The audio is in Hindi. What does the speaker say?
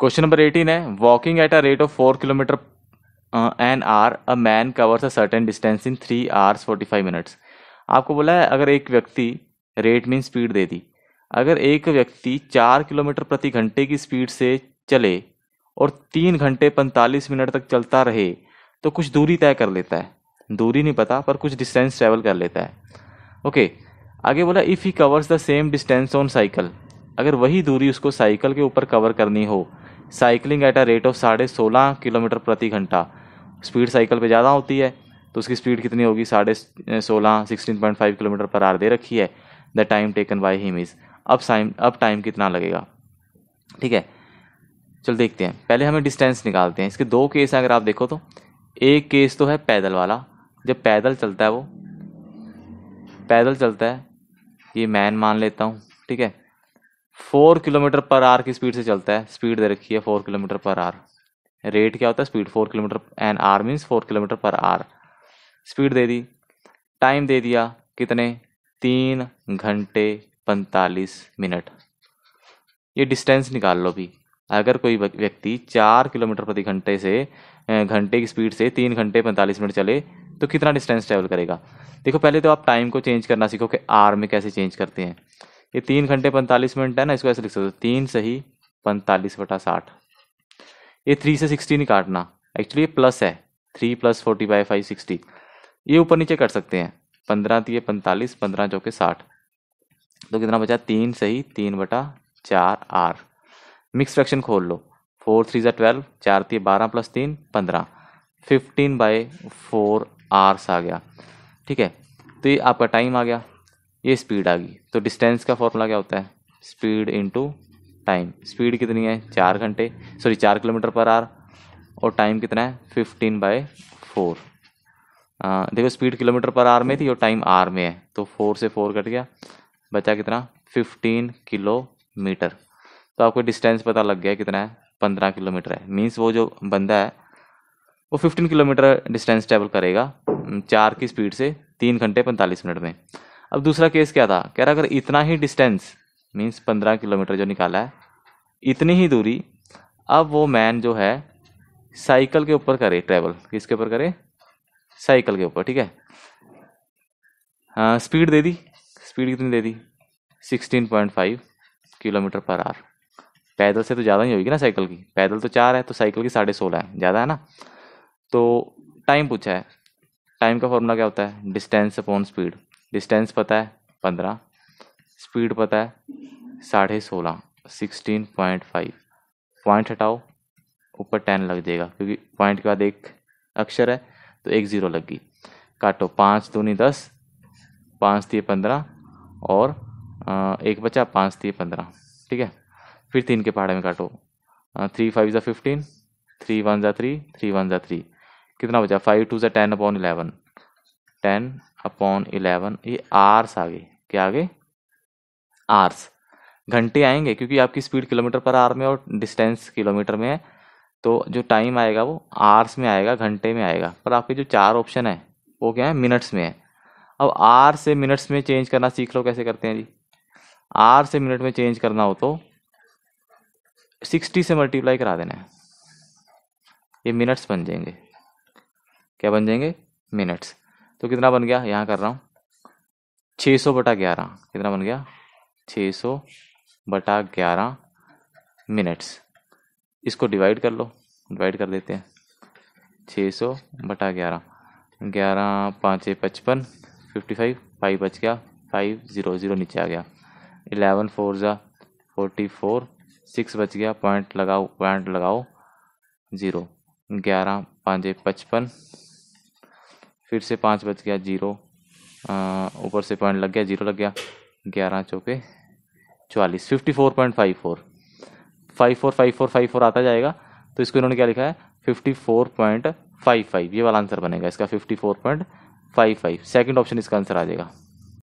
क्वेश्चन नंबर एटीन है walking at a rate of four kilometre an hour a man covers a certain distance in three hours forty five minutes आपको बोला है अगर एक व्यक्ति रेट मीन स्पीड दे दी अगर एक व्यक्ति चार किलोमीटर प्रति घंटे की स्पीड से चले और तीन घंटे पैंतालीस मिनट तक चलता रहे तो कुछ दूरी तय कर लेता है दूरी नहीं पता पर कुछ डिस्टेंस ट्रेवल कर लेता है ओके आगे बोला if he covers the same distance on cycle अगर वही दूरी उसको साइकिल के ऊपर कवर करनी हो cycling at a rate of साढ़े सोलह किलोमीटर प्रति घंटा स्पीड साइकिल पे ज़्यादा होती है तो उसकी स्पीड कितनी होगी साढ़े सोलह sixteen point five kilometre per hour दे रखी है the time taken by him is अब साइम अब टाइम कितना लगेगा ठीक है चलो देखते हैं पहले हमें डिस्टेंस निकालते हैं इसके दो केस हैं अगर आप देखो तो एक केस तो है पैदल वाला जब पैदल चलता है वो पैदल चलता है ये मैन मान लेता हूँ ठीक है फोर किलोमीटर पर आर की स्पीड से चलता है स्पीड दे रखी है four kilometre per hour rate क्या होता है speed four kilometre and hour means four kilometre per hour speed दे दी टाइम दे दिया कितने तीन घंटे पैंतालीस मिनट ये डिस्टेंस निकाल लो भी अगर कोई व्यक्ति चार किलोमीटर प्रति घंटे से घंटे की स्पीड से तीन घंटे पैंतालीस मिनट चले तो कितना डिस्टेंस ट्रैवल करेगा देखो पहले तो आप टाइम को चेंज करना सीखो कि आर में कैसे चेंज करते हैं ये तीन घंटे पैंतालीस मिनट है ना इसको ऐसे लिख सकते हो तीन सही पैंतालीस बटा साठ ये थ्री से सिक्सटी नहीं काटना एक्चुअली ये प्लस है three plus forty by five sixty ये ऊपर नीचे कर सकते हैं पंद्रह तीय तो पैंतालीस पंद्रह चौके साठ तो कितना बचा तीन सही तीन बटा चार आर मिक्स फ्रैक्शन खोल लो फोर थ्री जै ट्वेल्व चार तीय तो बारह प्लस तीन पंद्रह फिफ्टीन बाई फोर आर्स आ गया ठीक है तो ये आपका टाइम आ गया ये स्पीड आ गई तो डिस्टेंस का फॉर्मूला क्या होता है स्पीड इंटू टाइम स्पीड कितनी है चार घंटे सॉरी चार किलोमीटर पर आर और टाइम कितना है फिफ्टीन बाय फोर देखो स्पीड किलोमीटर पर आर में थी और टाइम आर में है तो फोर से फोर कट गया बचा कितना फिफ्टीन किलोमीटर तो आपको डिस्टेंस पता लग गया कितना है पंद्रह किलोमीटर है मीन्स वो जो बंदा है वो फिफ्टीन किलोमीटर डिस्टेंस ट्रेवल करेगा चार की स्पीड से तीन घंटे पैंतालीस मिनट में अब दूसरा केस क्या था कह रहा अगर इतना ही डिस्टेंस मीन्स पंद्रह किलोमीटर जो निकाला है इतनी ही दूरी अब वो मैन जो है साइकिल के ऊपर करे ट्रैवल किसके ऊपर करे साइकिल के ऊपर ठीक है हाँ स्पीड दे दी स्पीड कितनी दे दी 16.5 किलोमीटर पर आर पैदल से तो ज़्यादा ही होगी ना साइकिल की पैदल तो चार है तो साइकिल की साढ़े सोलह है ज़्यादा है ना तो टाइम पूछा है टाइम का फॉर्मूला क्या होता है डिस्टेंस अपॉन स्पीड डिस्टेंस पता है पंद्रह स्पीड पता है साढ़े सोलह सिक्सटीन पॉइंट फाइव पॉइंट हटाओ ऊपर टेन लग जाएगा क्योंकि पॉइंट के बाद एक अक्षर है तो एक ज़ीरो लग गई काटो पाँच दूनी दस पाँच दिए पंद्रह और एक बचा पाँच दिए पंद्रह ठीक है फिर तीन के पहाड़े में काटो थ्री फाइव ज़ा फिफ्टीन थ्री वन ज़ा थ्री थ्री वन ज़ा थ्री कितना बचा फाइव टू ज़ा ten upon eleven ten upon eleven ये आर्स आ गए क्या आ गए आर्स घंटे आएंगे क्योंकि आपकी स्पीड किलोमीटर पर आर में और डिस्टेंस किलोमीटर में है तो जो टाइम आएगा वो आर्स में आएगा घंटे में आएगा पर आपके जो चार ऑप्शन है वो क्या है मिनट्स में है अब आर से मिनट्स में चेंज करना सीख लो कैसे करते हैं जी आर से मिनट में चेंज करना हो तो सिक्सटी से मल्टीप्लाई करा देना है ये मिनट्स बन जाएंगे क्या बन जाएंगे मिनट्स तो कितना बन गया यहाँ कर रहा हूँ छः सौ बटा ग्यारह कितना बन गया छः सौ बटा ग्यारह मिनट्स इसको डिवाइड कर लो डिवाइड कर देते हैं छः सौ बटा ग्यारह ग्यारह पाँच पचपन फिफ्टी फाइव फाइव बच गया फाइव ज़ीरो ज़ीरो नीचे आ गया एलेवन फोर ज़ा फोर्टी फोर सिक्स बच गया पॉइंट लगाओ पॉइंट लगाओ ज़ीरो ग्यारह पाँच पचपन फिर से पाँच बज गया जीरो ऊपर से पॉइंट लग गया जीरो लग गया ग्यारह चौके चवालीस fifty four point five four five four five four five four आता जाएगा तो इसको इन्होंने क्या लिखा है fifty four point five five ये वाला आंसर बनेगा इसका fifty four point five five second option इसका आंसर आ जाएगा